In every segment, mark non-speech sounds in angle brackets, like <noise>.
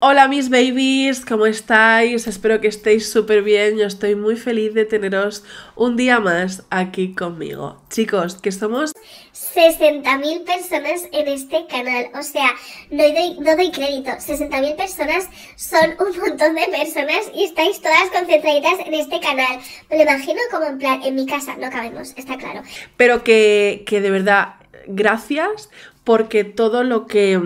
Hola mis babies, ¿cómo estáis? Espero que estéis súper bien, yo estoy muy feliz de teneros un día más aquí conmigo. Chicos, que somos 60.000 personas en este canal, o sea, no doy, crédito, 60.000 personas son un montón de personas y estáis todas concentradas en este canal. Me lo imagino como en plan, en mi casa, no cabemos, está claro. Pero que de verdad, gracias porque todo lo que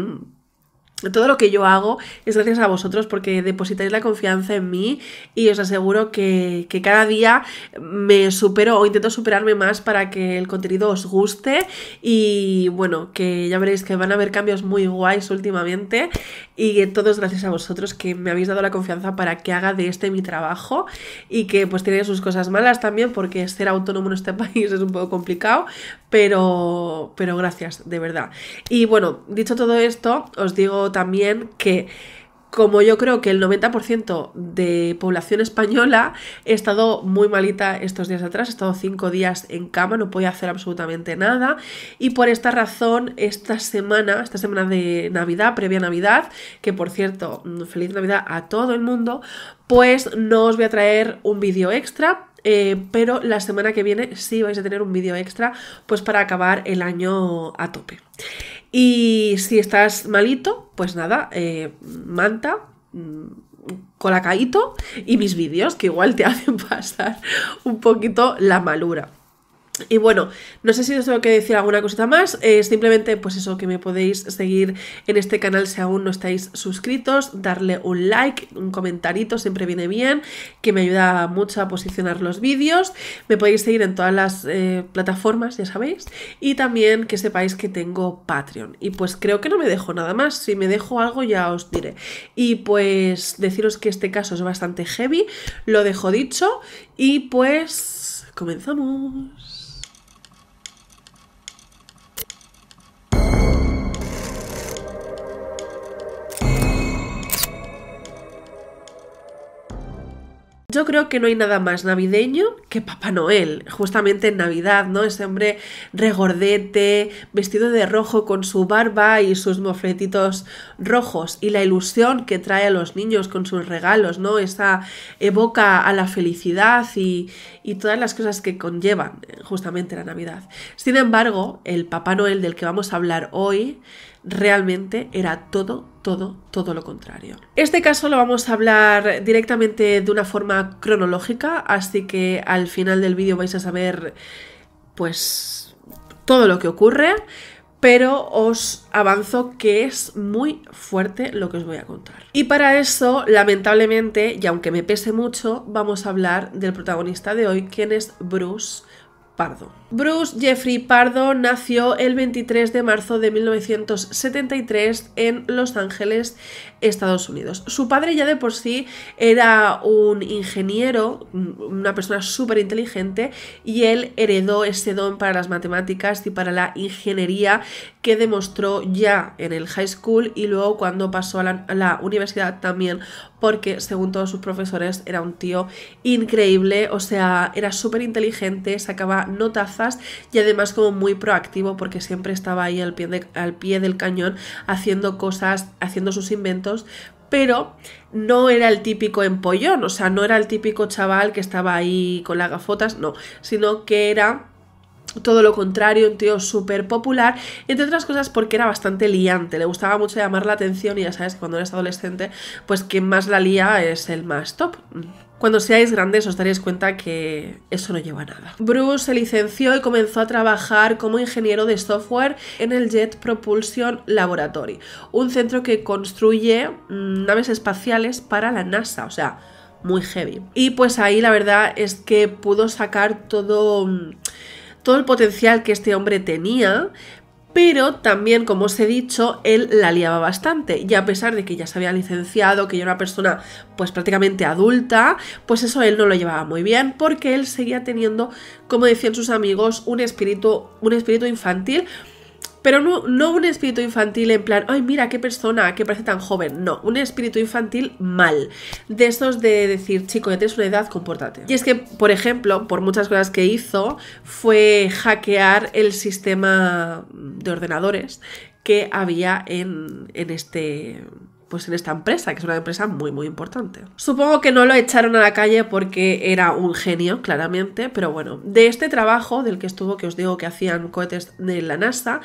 todo lo que yo hago es gracias a vosotros porque depositáis la confianza en mí y os aseguro que, que, cada día me supero o intento superarme más para que el contenido os guste y bueno, que ya veréis que van a haber cambios muy guays últimamente y que todo es gracias a vosotros que me habéis dado la confianza para que haga de este mi trabajo y que pues tiene sus cosas malas también porque ser autónomo en este <laughs> país es un poco complicado, pero, pero gracias, de verdad. Y bueno, dicho todo esto, os digo también que como yo creo que el 90% de población española, he estado muy malita estos días atrás, he estado cinco días en cama, no podía hacer absolutamente nada y por esta razón esta semana, esta semana de Navidad, previa Navidad, que por cierto, mm, feliz Navidad a todo el mundo, pues no os voy a traer un vídeo extra eh, pero la semana que viene sí vais a tener un vídeo extra pues para acabar el año a tope. Y si estás malito, pues nada, eh, manta, mm, colacaíto y mis vídeos que igual te <laughs> hacen pasar un poquito la malura. Y bueno, no sé si os tengo que decir alguna cosita más, eh, simplemente pues eso, que me podéis seguir en este canal si aún no estáis suscritos, darle un like, un comentarito, siempre viene bien, que me ayuda mucho a posicionar los vídeos, me podéis seguir en todas las eh, plataformas, ya sabéis, y también que sepáis que tengo Patreon. Y pues creo que no me dejo nada más, si me dejo algo ya os diré. Y pues deciros que este caso es bastante heavy, lo dejo dicho, y pues comenzamos. Yo creo que no hay nada más navideño que Papá Noel, justamente en Navidad, ¿no? Ese hombre regordete, vestido de rojo con su barba y sus mofletitos rojos y la ilusión que trae a los niños con sus regalos, ¿no? Esa evoca a la felicidad y, todas las cosas que conllevan eh, justamente la Navidad. Sin embargo, el Papá Noel del que vamos a hablar hoy realmente era todo todo, todo lo contrario. Este caso lo vamos a hablar directamente de una forma cronológica, así que al final del vídeo vais a saber pues todo lo que ocurre, pero os avanzo que es muy fuerte lo que os voy a contar. Y para eso, lamentablemente, y aunque me pese mucho, vamos a hablar del protagonista de hoy, quien es Bruce Pardo. Bruce Jeffrey Pardo nació el 23 de marzo de 1973 en Los Ángeles, Estados Unidos. Su padre ya de por sí era un ingeniero, mm, una persona súper inteligente, y él heredó ese don para las matemáticas y para la ingeniería que demostró ya en el high school y luego cuando pasó a la universidad también porque según todos sus profesores era un tío increíble, o sea, era súper inteligente, sacaba notazas y además como muy proactivo porque siempre estaba ahí al pie, al pie del cañón haciendo cosas, haciendo sus inventos, pero no era el típico empollón, o sea, no era el típico chaval que estaba ahí con las gafotas, no, sino que era todo lo contrario, un tío súper popular, entre otras cosas porque era bastante liante, le gustaba mucho llamar la atención y ya sabes que cuando eres adolescente, pues quien más la lía es el más top. Cuando seáis grandes os daréis cuenta que eso no lleva a nada. Bruce se licenció y comenzó a trabajar como ingeniero de software en el Jet Propulsion Laboratory, un centro que construye mm, naves espaciales para la NASA, o sea, muy heavy. Y pues ahí la verdad es que pudo sacar todo mm, todo el potencial que este hombre tenía, pero también, como os he dicho, él la liaba bastante. Y a pesar de que ya se había licenciado, que ya era una persona pues prácticamente adulta, pues eso él no lo llevaba muy bien porque él seguía teniendo, como decían sus amigos, un espíritu, un espíritu infantil pero no, no un espíritu infantil en plan, ay, mira qué persona, que parece tan joven. No, un espíritu infantil mal. De esos de decir, chico, ya tienes una edad, compórtate. Y es que, por ejemplo, por muchas cosas que hizo, fue hackear el sistema de ordenadores que había en, en este pues en esta empresa, que es una empresa muy muy importante. Supongo que no lo echaron a la calle porque era un genio, claramente, pero bueno, de este trabajo del que estuvo, que os digo que hacían cohetes de la NASA,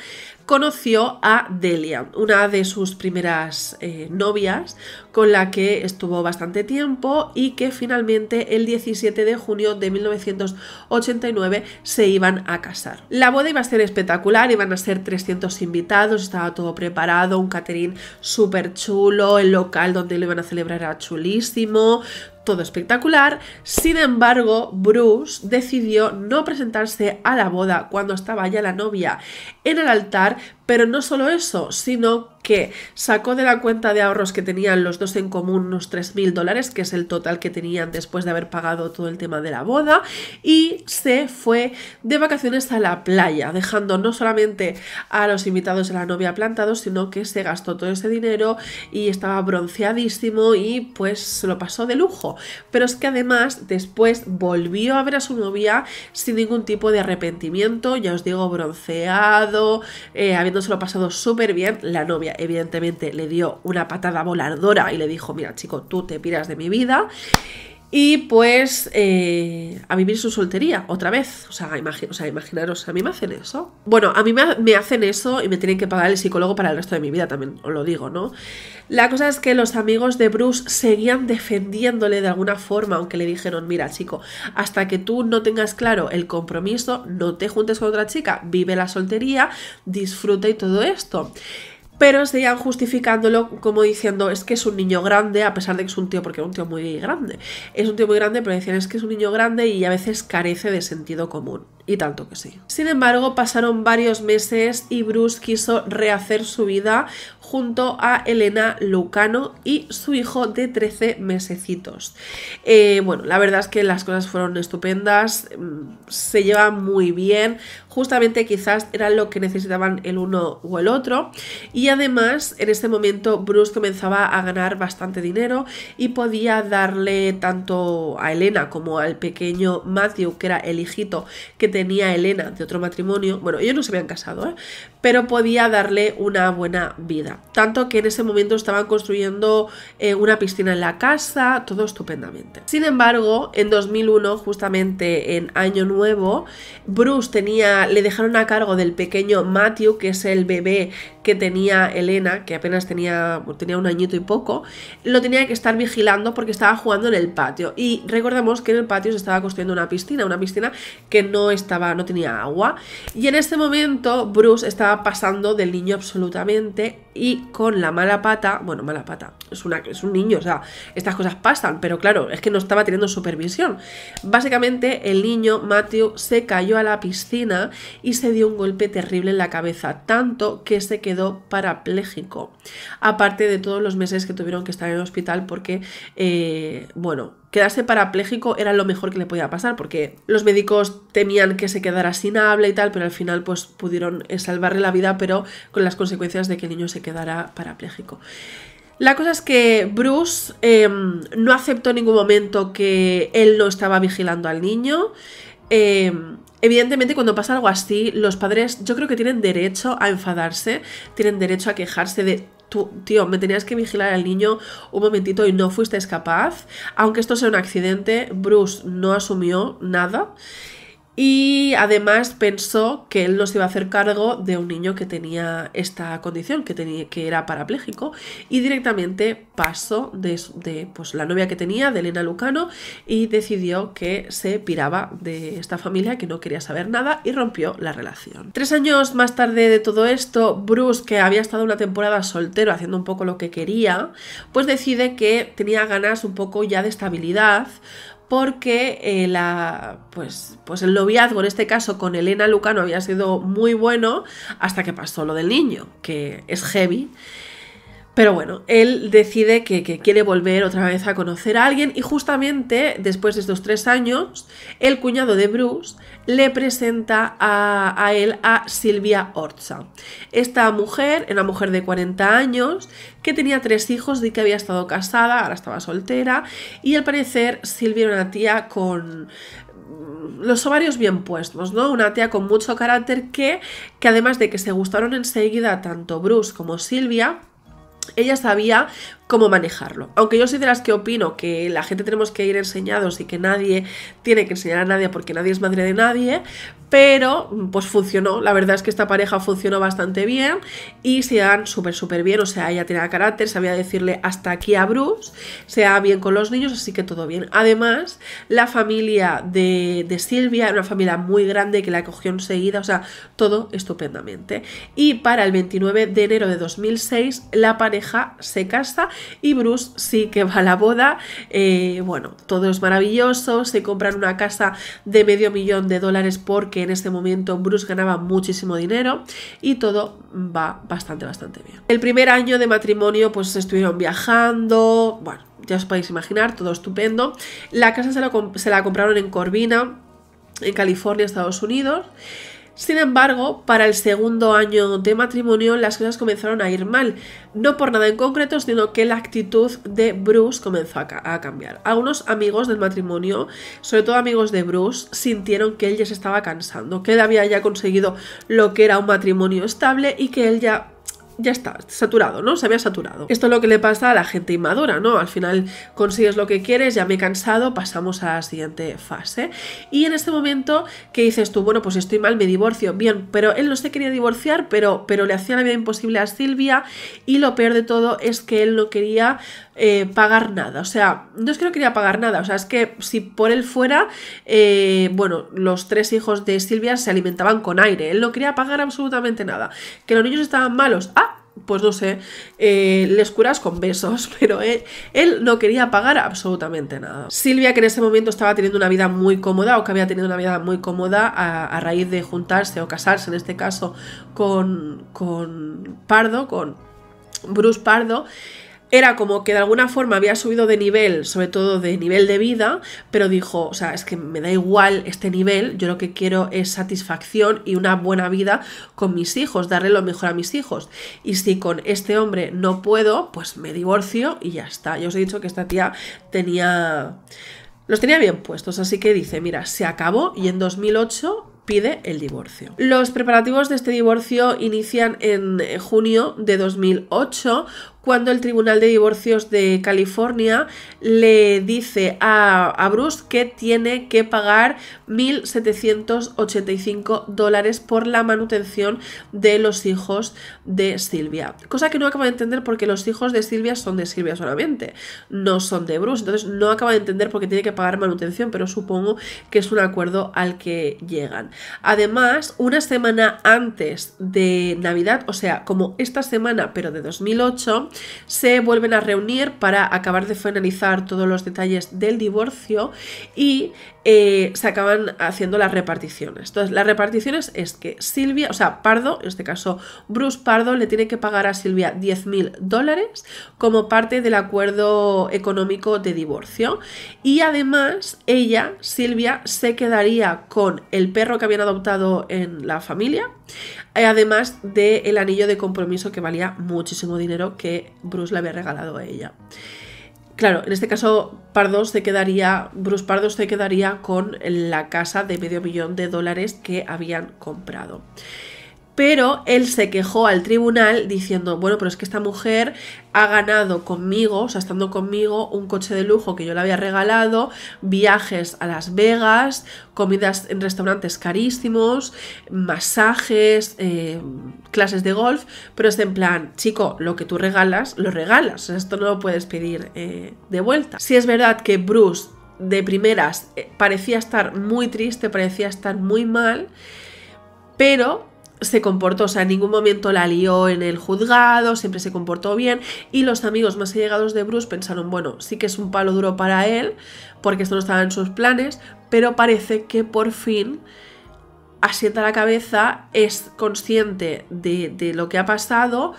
conoció a Delia, una de sus primeras eh, novias, con la que estuvo bastante tiempo y que finalmente el 17 de junio de 1989 se iban a casar. La boda iba a ser espectacular, iban a ser 300 invitados, estaba todo preparado, un catering súper chulo, el local donde lo iban a celebrar era chulísimo, todo espectacular, sin embargo, Bruce decidió no presentarse a la boda cuando estaba ya la novia en el altar, pero no solo eso, sino que sacó de la cuenta de ahorros que tenían los dos en común unos 3.000 dólares, que es el total que tenían después de haber pagado todo el tema de la boda, y se fue de vacaciones a la playa, dejando no solamente a los invitados de la novia plantados, sino que se gastó todo ese dinero y estaba bronceadísimo y pues se lo pasó de lujo. Pero es que además después volvió a ver a su novia sin ningún tipo de arrepentimiento, ya os digo, bronceado, eh, habiéndoselo pasado súper bien la novia evidentemente le dio una patada voladora y le dijo, mira chico, tú te piras de mi vida. Y pues eh, a vivir su soltería otra vez. O sea, o sea, imaginaros, a mí me hacen eso. Bueno, a mí me, me, hacen eso y me tienen que pagar el psicólogo para el resto de mi vida, también os lo digo, ¿no? La cosa es que los amigos de Bruce seguían defendiéndole de alguna forma, aunque le dijeron, mira chico, hasta que tú no tengas claro el compromiso, no te juntes con otra chica, vive la soltería, disfruta y todo esto pero seguían justificándolo como diciendo es que es un niño grande, a pesar de que es un tío, porque era un tío muy grande, es un tío muy grande, pero decían es que es un niño grande y a veces carece de sentido común. Y tanto que sí. Sin embargo, pasaron varios meses y Bruce quiso rehacer su vida junto a Elena Lucano y su hijo de 13 mesecitos. Eh, bueno, la verdad es que las cosas fueron estupendas, mm, se llevan muy bien, justamente quizás era lo que necesitaban el uno o el otro y además en este momento Bruce comenzaba a ganar bastante dinero y podía darle tanto a Elena como al pequeño Matthew, que era el hijito que tenía Elena de otro matrimonio, bueno, ellos no se habían casado, ¿eh? pero podía darle una buena vida. Tanto que en ese momento estaban construyendo eh, una piscina en la casa, todo estupendamente. Sin embargo, en 2001, justamente en Año Nuevo, Bruce tenía, le dejaron a cargo del pequeño Matthew, que es el bebé que tenía Elena, que apenas tenía, tenía un añito y poco, lo tenía que estar vigilando porque estaba jugando en el patio. Y recordemos que en el patio se estaba construyendo una piscina, una piscina que no estaba, no tenía agua. Y en este momento Bruce estaba pasando del niño absolutamente y con la mala pata, bueno, mala pata, es, una, es un niño, o sea, estas cosas pasan, pero claro, es que no estaba teniendo supervisión. Básicamente el niño, Matthew, se cayó a la piscina y se dio un golpe terrible en la cabeza, tanto que se quedó parapléjico, aparte de todos los meses que tuvieron que estar en el hospital porque, eh, bueno, quedarse parapléjico era lo mejor que le podía pasar, porque los médicos temían que se quedara sin habla y tal, pero al final pues pudieron eh, salvarle la vida, pero con las consecuencias de que el niño se quedara parapléjico. La cosa es que Bruce em, no aceptó en ningún momento que él no estaba vigilando al niño. Em, evidentemente, cuando pasa algo así, los padres yo creo que tienen derecho a enfadarse, tienen derecho a quejarse de tío, me tenías que vigilar al niño un momentito y no fuiste capaz. Aunque esto sea un accidente, Bruce no asumió nada. Y además pensó que él no se iba a hacer cargo de un niño que tenía esta condición, que, tenía, que era parapléjico, y directamente pasó de, pues, la novia que tenía, de Elena Lucano, y decidió que se piraba de esta familia, que no quería saber nada, y rompió la relación. Tres años más tarde de todo esto, Bruce, que había estado una temporada soltero haciendo un poco lo que quería, pues decide que tenía ganas un poco ya de estabilidad, porque eh, la, pues, pues el noviazgo, en este caso con Elena Lucano, había sido muy bueno hasta que pasó lo del niño, que es heavy. Pero bueno, él decide que, quiere volver otra vez a conocer a alguien y justamente después de estos tres años, el cuñado de Bruce le presenta a, él a Silvia Orza. Esta mujer era una mujer de 40 años que tenía tres hijos y que había estado casada, ahora estaba soltera y al parecer Silvia era una tía con mm, los ovarios bien puestos, ¿no? Una tía con mucho carácter que, que además de que se gustaron enseguida tanto Bruce como Silvia, ella sabía cómo manejarlo. Aunque yo soy de las que opino que la gente tenemos que ir enseñados y que nadie tiene que enseñar a nadie porque nadie es madre de nadie, pero pues funcionó. La verdad es que esta pareja funcionó bastante bien y se dan súper, súper bien. O sea, ella tenía carácter, sabía decirle hasta aquí a Bruce, se ha bien con los niños, así que todo bien. Además, la familia de, de Silvia era una familia muy grande que la cogió enseguida, o sea, todo estupendamente. Y para el 29 de enero de 2006, la pareja se casa y Bruce sí que va a la boda. Eh, bueno, todo es maravilloso, se compran una casa de medio millón de dólares porque en ese momento Bruce ganaba muchísimo dinero y todo va bastante, bastante bien. El primer año de matrimonio pues estuvieron viajando, bueno, ya os podéis imaginar, todo estupendo. La casa se, se la compraron en Corvina, en California, Estados Unidos. Sin embargo, para el segundo año de matrimonio las cosas comenzaron a ir mal, no por nada en concreto, sino que la actitud de Bruce comenzó a, cambiar. Algunos amigos del matrimonio, sobre todo amigos de Bruce, sintieron que él ya se estaba cansando, que él había ya conseguido lo que era un matrimonio estable y que él ya ya está, saturado, ¿no? Se había saturado. Esto es lo que le pasa a la gente inmadura, ¿no? Al final consigues lo que quieres, ya me he cansado, pasamos a la siguiente fase. Y en este momento ¿qué dices tú, bueno, pues estoy mal, me divorcio, bien, pero él no se quería divorciar, pero, pero le hacía la vida imposible a Silvia y lo peor de todo es que él no quería eh, pagar nada, o sea, no es que no quería pagar nada, o sea, es que si por él fuera, eh, bueno, los tres hijos de Silvia se alimentaban con aire, él no quería pagar absolutamente nada, que los niños estaban malos, ah, pues no sé, eh, les curas con besos, <laughs> pero él, no quería pagar absolutamente nada. Silvia, que en ese momento estaba teniendo una vida muy cómoda o que había tenido una vida muy cómoda a, raíz de juntarse o casarse, en este caso, con, con Pardo, con Bruce Pardo, era como que de alguna forma había subido de nivel, sobre todo de nivel de vida, pero dijo, o sea, es que me da igual este nivel, yo lo que quiero es satisfacción y una buena vida con mis hijos, darle lo mejor a mis hijos. Y si con este hombre no puedo, pues me divorcio y ya está. Yo os he dicho que esta tía tenía... Los tenía bien puestos, así que dice, mira, se acabó y en 2008 pide el divorcio. Los preparativos de este divorcio inician en eh, junio de 2008 cuando el Tribunal de Divorcios de California le dice a, Bruce que tiene que pagar 1.785 dólares por la manutención de los hijos de Silvia. Cosa que no acaba de entender porque los hijos de Silvia son de Silvia solamente, no son de Bruce. Entonces no acaba de entender porque tiene que pagar manutención, pero supongo que es un acuerdo al que llegan. Además, una semana antes de Navidad, o sea, como esta semana, pero de 2008, se vuelven a reunir para acabar de finalizar todos los detalles del divorcio y eh, se acaban haciendo las reparticiones. Entonces, las reparticiones es que Silvia, o sea, Pardo, en este caso Bruce Pardo, le tiene que pagar a Silvia 10.000 dólares como parte del acuerdo económico de divorcio. Y además, ella, Silvia, se quedaría con el perro que habían adoptado en la familia, eh, además del anillo de compromiso que valía muchísimo dinero que Bruce le había regalado a ella. Claro, en este caso se quedaría, Bruce Pardo se quedaría con la casa de medio millón de dólares que habían comprado pero él se quejó al tribunal diciendo, bueno, pero es que esta mujer ha ganado conmigo, o sea, estando conmigo, un coche de lujo que yo le había regalado, viajes a Las Vegas, comidas en restaurantes carísimos, masajes, eh, clases de golf, pero es en plan, chico, lo que tú regalas, lo regalas, esto no lo puedes pedir eh, de vuelta. Si es verdad que Bruce de primeras eh, parecía estar muy triste, parecía estar muy mal, pero se comportó, o sea, en ningún momento la lió en el juzgado, siempre se comportó bien y los amigos más allegados de Bruce pensaron, bueno, sí que es un palo duro para él, porque esto no estaba en sus planes, pero parece que por fin asienta la cabeza, es consciente de, de lo que ha pasado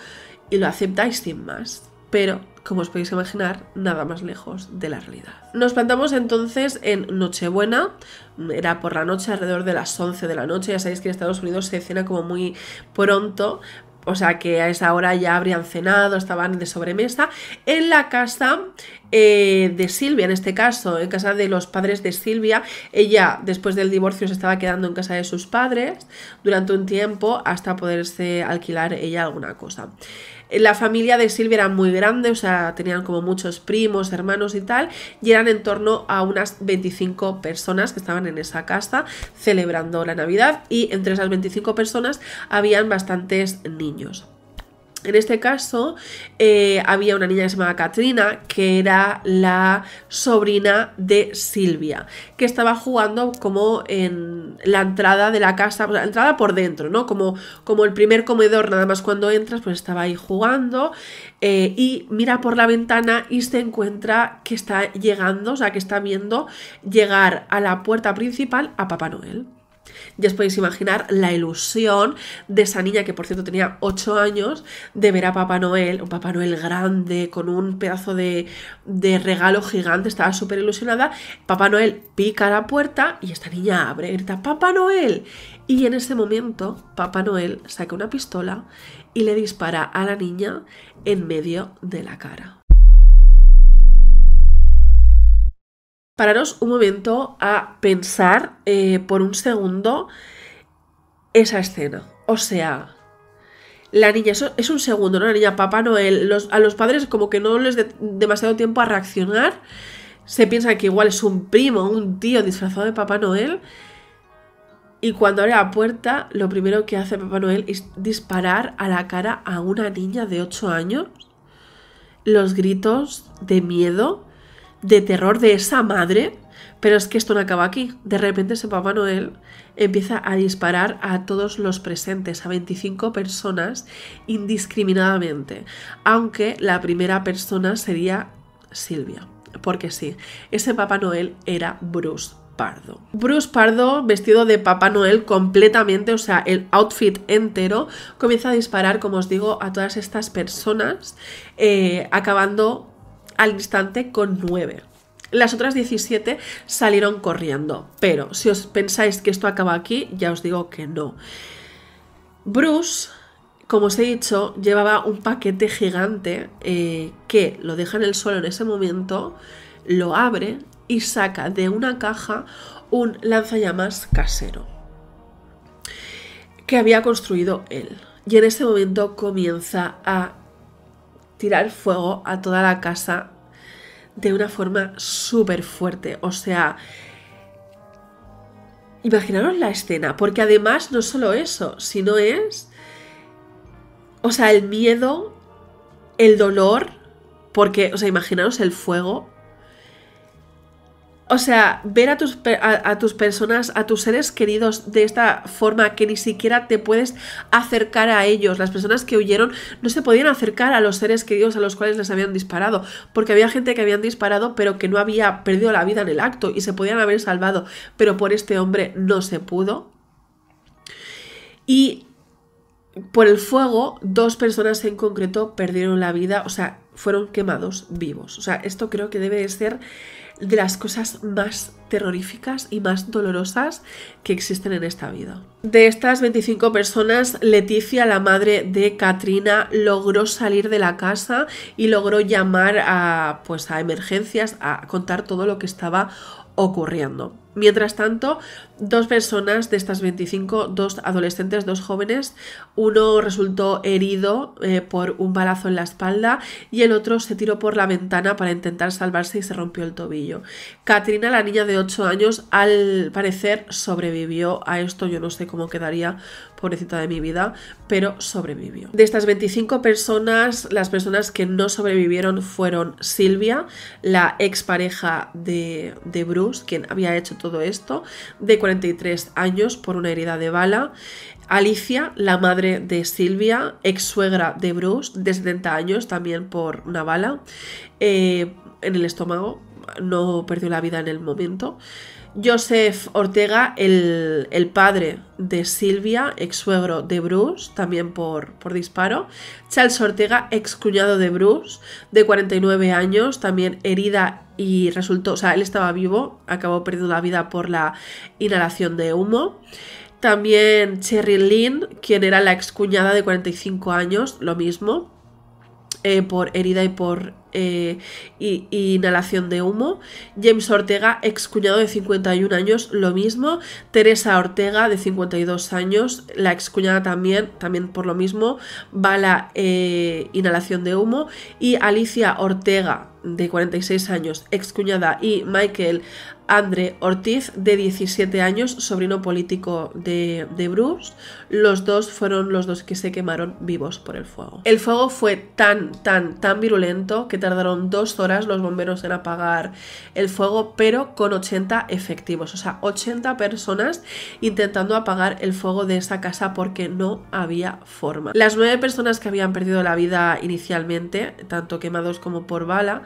y lo acepta y sin más. Pero como os podéis imaginar, nada más lejos de la realidad. Nos plantamos entonces en Nochebuena, era por la noche, alrededor de las 11 de la noche, ya sabéis que en Estados Unidos se cena como muy pronto, o sea que a esa hora ya habrían cenado, estaban de sobremesa, en la casa eh, de Silvia, en este caso, en casa de los padres de Silvia. Ella, después del divorcio, se estaba quedando en casa de sus padres durante un tiempo hasta poderse alquilar ella alguna cosa. La familia de Silvia era muy grande, o sea, tenían como muchos primos, hermanos y tal, y eran en torno a unas 25 personas que estaban en esa casa celebrando la Navidad y entre esas 25 personas habían bastantes niños. En este caso eh, había una niña llamada se Katrina, que era la sobrina de Silvia, que estaba jugando como en la entrada de la casa, la entrada por dentro, ¿no? Como, como el primer comedor, nada más cuando entras, pues estaba ahí jugando eh, y mira por la ventana y se encuentra que está llegando, o sea, que está viendo llegar a la puerta principal a Papá Noel. Ya os podéis imaginar la ilusión de esa niña que por cierto tenía 8 años de ver a Papá Noel, un Papá Noel grande con un pedazo de, regalo gigante, estaba súper ilusionada. Papá Noel pica la puerta y esta niña abre, grita Papá Noel. Y en ese momento Papá Noel saca una pistola y le dispara a la niña en medio de la cara. pararos un momento a pensar eh, por un segundo esa escena. O sea, la niña, eso es un segundo, ¿no? La niña, Papá Noel, a los padres como que no les dé demasiado tiempo a reaccionar. Se piensa que igual es un primo, un tío disfrazado de Papá Noel. Y cuando abre la puerta, lo primero que hace Papá Noel es disparar a la cara a una niña de 8 años. Los gritos de miedo de terror de esa madre, pero es que esto no acaba aquí. De repente ese Papá Noel empieza a disparar a todos los presentes, a 25 personas indiscriminadamente, aunque la primera persona sería Silvia, porque sí, ese Papá Noel era Bruce. Pardo. Bruce Pardo, vestido de Papá Noel completamente, o sea, el outfit entero, comienza a disparar, como os digo, a todas estas personas, eh, acabando al instante con 9. Las otras 17 salieron corriendo, pero si os pensáis que esto acaba aquí, ya os digo que no. Bruce, como os he dicho, llevaba un paquete gigante eh, que lo deja en el suelo en ese momento, lo abre y saca de una caja un lanzallamas casero que había construido él. Y en ese momento comienza a tirar fuego a toda la casa de una forma súper fuerte. O sea, imaginaros la escena, porque además no solo eso, sino es, o sea, el miedo, el dolor, porque, o sea, imaginaros el fuego, o sea, ver a tus, a, tus personas, a tus seres queridos de esta forma que ni siquiera te puedes acercar a ellos. Las personas que huyeron no se podían acercar a los seres queridos a los cuales les habían disparado, porque había gente que habían disparado pero que no había perdido la vida en el acto y se podían haber salvado, pero por este hombre no se pudo. Y por el fuego, dos personas en concreto perdieron la vida, o sea, fueron quemados vivos. O sea, esto creo que debe de ser de las cosas más terroríficas y más dolorosas que existen en esta vida. De estas 25 personas, Leticia, la madre de Katrina, logró salir de la casa y logró llamar a, pues, a emergencias, a contar todo lo que estaba ocurriendo. Mientras tanto, dos personas de estas 25, dos adolescentes, dos jóvenes, uno resultó herido eh, por un balazo en la espalda y el otro se tiró por la ventana para intentar salvarse y se rompió el tobillo. Katrina, la niña de 8 años, al parecer sobrevivió a esto, yo no sé cómo quedaría, pobrecita de mi vida, pero sobrevivió. De estas 25 personas, las personas que no sobrevivieron fueron Silvia, la expareja de, de Bruce, quien había hecho todo todo esto, de 43 años por una herida de bala. Alicia, la madre de Silvia, ex suegra de Bruce, de 70 años también por una bala eh, en el estómago, no perdió la vida en el momento. Joseph Ortega, el, padre de Silvia, ex suegro de Bruce, también por, por disparo. Charles Ortega, ex cuñado de Bruce, de 49 años, también herida y resultó, o sea, él estaba vivo, acabó perdiendo la vida por la inhalación de humo. También Cherry Lynn, quien era la excuñada de 45 años, lo mismo, eh, por herida y por eh, inhalación de humo. James Ortega, excuñado de 51 años, lo mismo. Teresa Ortega, de 52 años, la excuñada también, también por lo mismo, bala, eh, inhalación de humo. Y Alicia Ortega, de 46 años, excuñada, y Michael Andre Ortiz, de 17 años, sobrino político de, de, Bruce. Los dos fueron los dos que se quemaron vivos por el fuego. El fuego fue tan, tan, tan virulento que tardaron dos horas los bomberos en apagar el fuego, pero con 80 efectivos, o sea, 80 personas intentando apagar el fuego de esa casa porque no había forma. Las nueve personas que habían perdido la vida inicialmente, tanto quemados como por bala,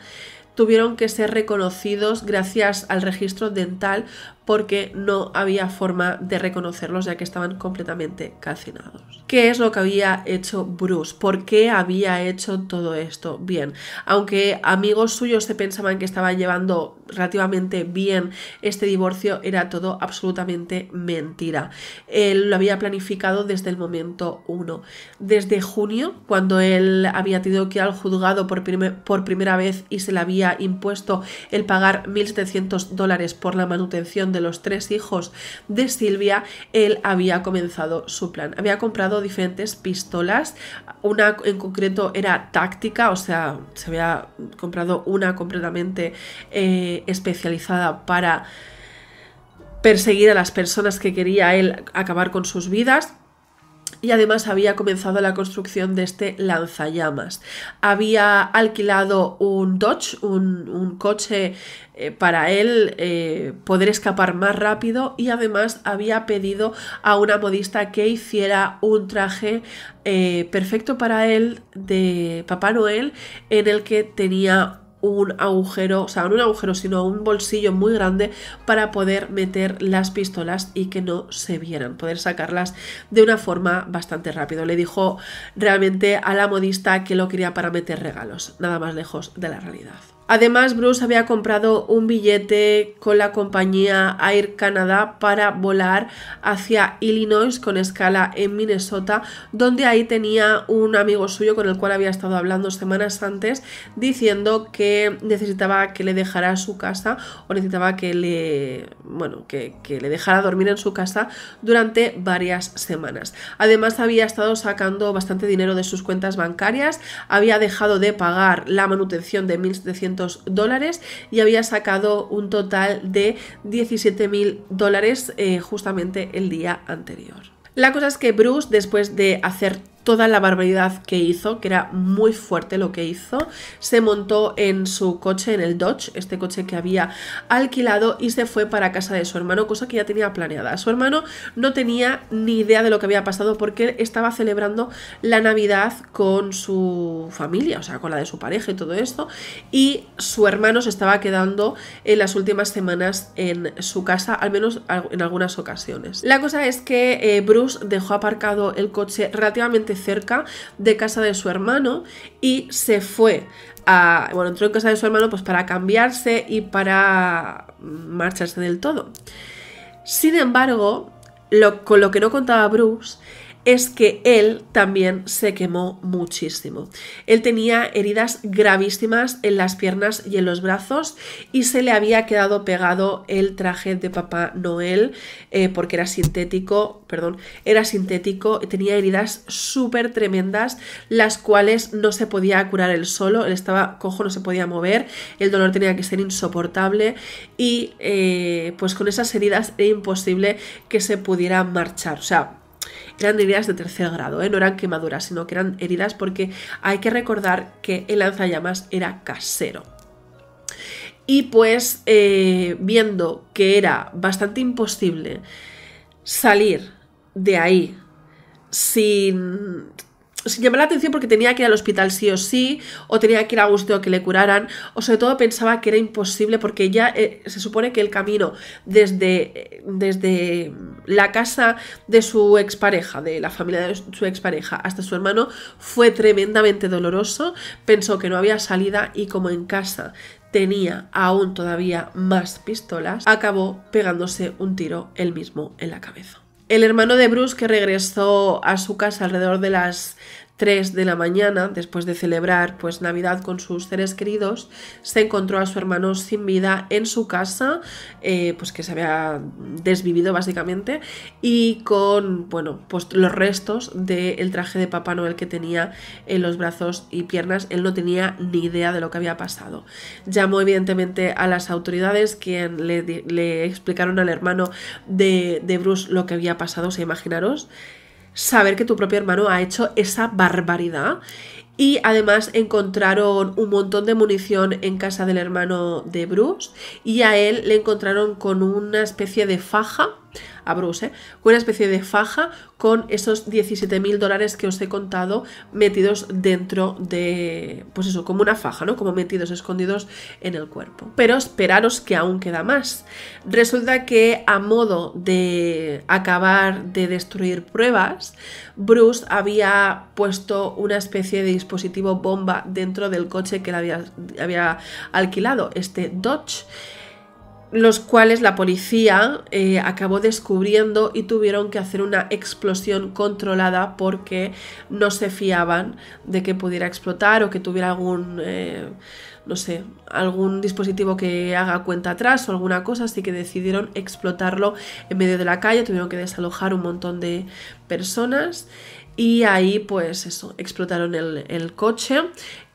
tuvieron que ser reconocidos gracias al registro dental porque no había forma de reconocerlos ya que estaban completamente calcinados. ¿Qué es lo que había hecho Bruce? ¿Por qué había hecho todo esto? Bien, aunque amigos suyos se pensaban que estaban llevando relativamente bien este divorcio, era todo absolutamente mentira. Él lo había planificado desde el momento 1. Desde junio, cuando él había tenido que ir al juzgado por, por primera vez y se le había impuesto el pagar 1.700 dólares por la manutención de los tres hijos de Silvia, él había comenzado su plan. Había comprado diferentes pistolas, una en concreto era táctica, o sea, se había comprado una completamente eh, especializada para perseguir a las personas que quería él acabar con sus vidas y además había comenzado la construcción de este lanzallamas. Había alquilado un Dodge, un, coche eh, para él eh, poder escapar más rápido y además había pedido a una modista que hiciera un traje eh, perfecto para él de Papá Noel en el que tenía un agujero, o sea, no un agujero, sino un bolsillo muy grande para poder meter las pistolas y que no se vieran, poder sacarlas de una forma bastante rápido. Le dijo realmente a la modista que lo quería para meter regalos, nada más lejos de la realidad. Además, Bruce había comprado un billete con la compañía Air Canada para volar hacia Illinois con escala en Minnesota, donde ahí tenía un amigo suyo con el cual había estado hablando semanas antes, diciendo que necesitaba que le dejara su casa o necesitaba que le, bueno, que, que le dejara dormir en su casa durante varias semanas. Además, había estado sacando bastante dinero de sus cuentas bancarias, había dejado de pagar la manutención de 1.700 dólares y había sacado un total de mil dólares eh, justamente el día anterior. La cosa es que Bruce, después de hacer toda la barbaridad que hizo, que era muy fuerte lo que hizo. Se montó en su coche, en el Dodge, este coche que había alquilado, y se fue para casa de su hermano, cosa que ya tenía planeada. Su hermano no tenía ni idea de lo que había pasado porque estaba celebrando la Navidad con su familia, o sea, con la de su pareja y todo esto, y su hermano se estaba quedando en las últimas semanas en su casa, al menos en algunas ocasiones. La cosa es que eh, Bruce dejó aparcado el coche relativamente cerca de casa de su hermano y se fue a, bueno, entró en casa de su hermano pues para cambiarse y para marcharse del todo. Sin embargo, con lo que no contaba Bruce es que él también se quemó muchísimo. Él tenía heridas gravísimas en las piernas y en los brazos y se le había quedado pegado el traje de Papá Noel eh, porque era sintético, perdón, era sintético y tenía heridas súper tremendas las cuales no se podía curar él solo, él estaba cojo, no se podía mover, el dolor tenía que ser insoportable y eh, pues con esas heridas era imposible que se pudiera marchar, o sea, eran heridas de tercer grado, ¿eh? no eran quemaduras, sino que eran heridas porque hay que recordar que el lanzallamas era casero. Y pues eh, viendo que era bastante imposible salir de ahí sin sin llamar la atención porque tenía que ir al hospital sí o sí, o tenía que ir a gusto que le curaran, o sobre todo pensaba que era imposible porque ya eh, se supone que el camino desde, eh, desde la casa de su expareja, de la familia de su expareja hasta su hermano, fue tremendamente doloroso, pensó que no había salida y como en casa tenía aún todavía más pistolas, acabó pegándose un tiro él mismo en la cabeza. El hermano de Bruce que regresó a su casa alrededor de las 3 de la mañana, después de celebrar pues Navidad con sus seres queridos, se encontró a su hermano sin vida en su casa, eh, pues que se había desvivido básicamente, y con bueno, pues los restos del traje de Papá Noel que tenía en los brazos y piernas. Él no tenía ni idea de lo que había pasado. Llamó evidentemente a las autoridades, quien le, explicaron al hermano de, de Bruce lo que había pasado, se imaginaros saber que tu propio hermano ha hecho esa barbaridad y además encontraron un montón de munición en casa del hermano de Bruce y a él le encontraron con una especie de faja a Bruce, ¿eh? con una especie de faja con esos 17 mil dólares que os he contado metidos dentro de, pues eso, como una faja, ¿no? Como metidos, escondidos en el cuerpo. Pero esperaros que aún queda más. Resulta que a modo de acabar de destruir pruebas, Bruce había puesto una especie de dispositivo bomba dentro del coche que había, alquilado, este Dodge los cuales la policía eh, acabó descubriendo y tuvieron que hacer una explosión controlada porque no se fiaban de que pudiera explotar o que tuviera algún, eh, no sé, algún dispositivo que haga cuenta atrás o alguna cosa, así que decidieron explotarlo en medio de la calle, tuvieron que desalojar un montón de personas y ahí pues eso, explotaron el, coche,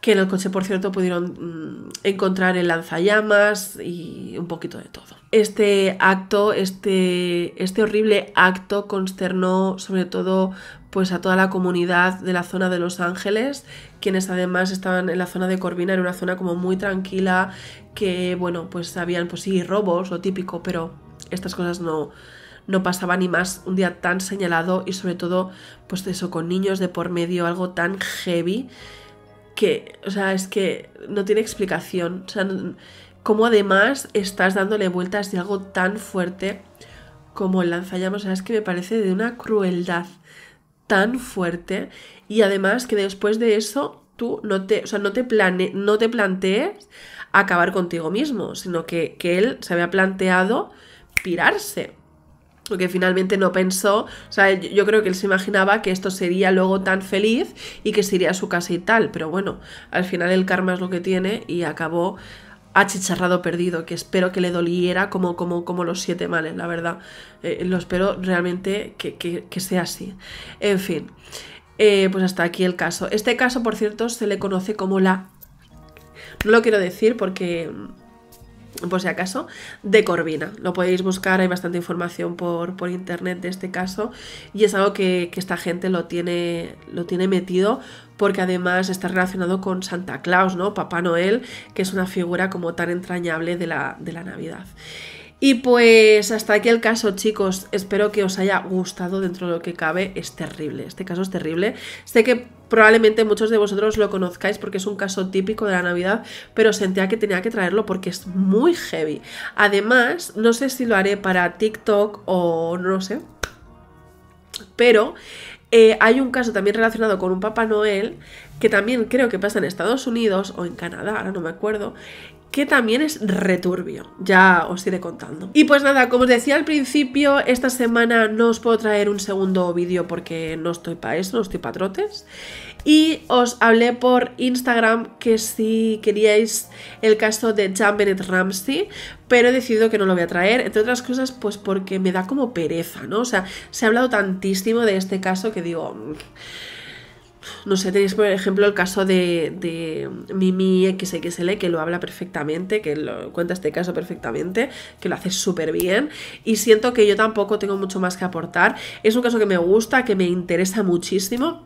que en el coche por cierto pudieron mm, encontrar el lanzallamas y un poquito de todo. Este acto, este, este horrible acto consternó sobre todo pues a toda la comunidad de la zona de Los Ángeles, quienes además estaban en la zona de Corvina, era una zona como muy tranquila, que bueno, pues habían pues sí robos, lo típico, pero estas cosas no, no pasaba ni más un día tan señalado y sobre todo, pues eso, con niños de por medio, algo tan heavy que, o sea, es que no tiene explicación. O sea, cómo además estás dándole vueltas de algo tan fuerte como el lanzallamas, o sea, es que me parece de una crueldad tan fuerte y además que después de eso tú no te, o sea, no te, plane, no te plantees acabar contigo mismo, sino que, que él se había planteado pirarse porque finalmente no pensó, o sea, yo creo que él se imaginaba que esto sería luego tan feliz y que se iría a su casa y tal, pero bueno, al final el karma es lo que tiene y acabó achicharrado perdido, que espero que le doliera como, como, como los siete males, la verdad. Eh, lo espero realmente que, sea así. En fin, eh, pues hasta aquí el caso. Este caso, por cierto, se le conoce como la... No lo quiero decir porque por si acaso, de Corvina. Lo podéis buscar, hay bastante información por, internet de este caso y es algo que, esta gente lo tiene, lo tiene metido porque además está relacionado con Santa Claus, ¿no? Papá Noel, que es una figura como tan entrañable de la, de la Navidad. Y pues hasta aquí el caso, chicos. Espero que os haya gustado dentro de lo que cabe. Es terrible, este caso es terrible. Sé que probablemente muchos de vosotros lo conozcáis porque es un caso típico de la Navidad, pero sentía que tenía que traerlo porque es muy heavy. Además, no sé si lo haré para TikTok o no sé, pero eh, hay un caso también relacionado con un Papá Noel que también creo que pasa en Estados Unidos o en Canadá, ahora no me acuerdo, que también es returbio, ya os iré contando. Y pues nada, como os decía al principio, esta semana no os puedo traer un segundo vídeo porque no estoy para eso, no estoy para trotes. Y os hablé por Instagram que si queríais el caso de Jan Bennett Ramsey, pero he decidido que no lo voy a traer, entre otras cosas, pues porque me da como pereza, ¿no? O sea, se ha hablado tantísimo de este caso que digo... Mm, no sé, tenéis por ejemplo el caso de, de Mimi XXL, que lo habla perfectamente, que cuenta este caso perfectamente, que lo hace súper bien. Y siento que yo tampoco tengo mucho más que aportar. Es un caso que me gusta, que me interesa muchísimo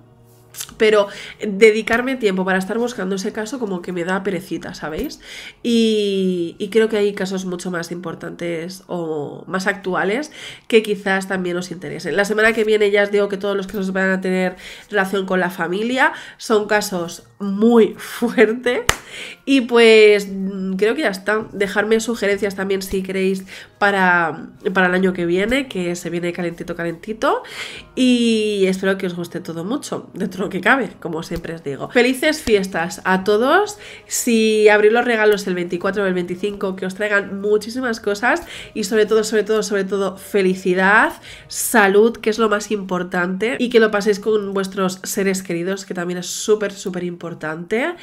pero dedicarme tiempo para estar buscando ese caso como que me da perecita, ¿sabéis? Y, creo que hay casos mucho más importantes o más actuales que quizás también os interesen. La semana que viene ya os digo que todos los casos van a tener relación con la familia, son casos muy <laughs> fuertes y pues creo que ya está. Dejarme sugerencias también si queréis para, para el año que viene, que se viene calentito, calentito. Y espero que os guste todo mucho, dentro de lo que cabe, como siempre os digo. Felices fiestas a todos. Si abrís los regalos el 24 o el 25, que os traigan muchísimas cosas y sobre todo, sobre todo, sobre todo, felicidad, salud, que es lo más importante, y que lo paséis con vuestros seres queridos, que también es súper, súper importante.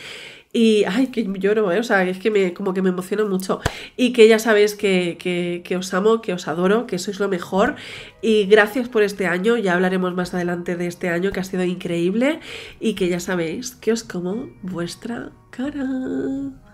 Y, ay, que lloro, ¿eh? O sea, es que me, como que me emociono mucho. Y que ya sabéis que, que os amo, que os adoro, que sois lo mejor. Y gracias por este año. Ya hablaremos más adelante de este año que ha sido increíble. Y que ya sabéis que os como vuestra cara.